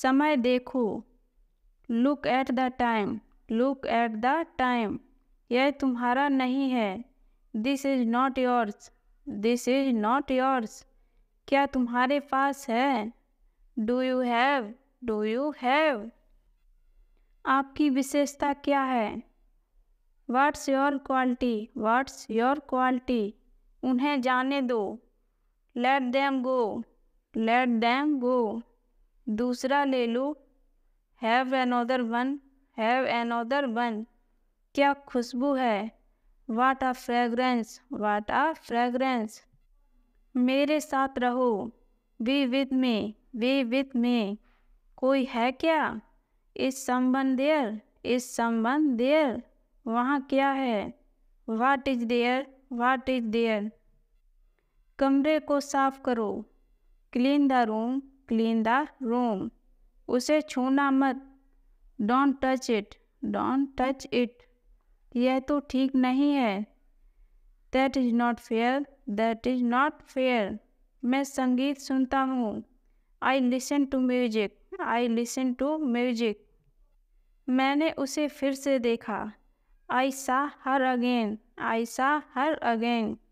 समय देखो look at the time look at the time यह तुम्हारा नहीं है this is not yours this is not yours क्या तुम्हारे पास है do you have do you have आपकी विशेषता क्या है what's your quality what's your quality उन्हें जाने दो let them go let them go दूसरा ले लो have an one have an one क्या खुशबू है वाट आ फ्रेगरेंस वाट आ फ्रेगरेंस मेरे साथ रहो be with me be with me कोई है क्या इस संबंध देयर इस संबंध देयर वहाँ क्या है what is there what is there कमरे को साफ करो clean the room clean the room उसे छूना मत don't touch it don't touch it यह तो ठीक नहीं है that is not fair that is not fair मैं संगीत सुनता हूँ I listen to music I listen to music मैंने उसे फिर से देखा आई सा हर अगेन आई सा हर अगेन